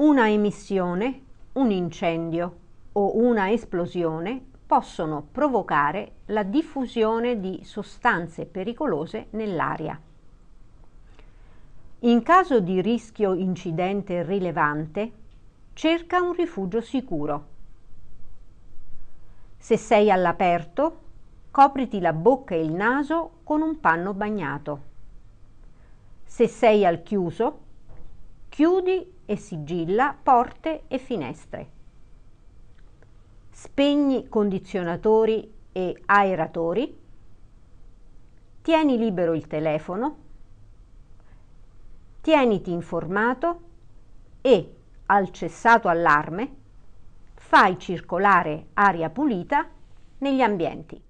una emissione, un incendio o una esplosione possono provocare la diffusione di sostanze pericolose nell'aria. In caso di rischio incidente rilevante, cerca un rifugio sicuro. Se sei all'aperto, copriti la bocca e il naso con un panno bagnato. Se sei al chiuso, Chiudi e sigilla porte e finestre. Spegni condizionatori e aeratori. Tieni libero il telefono. Tieniti informato e, al cessato allarme, fai circolare aria pulita negli ambienti.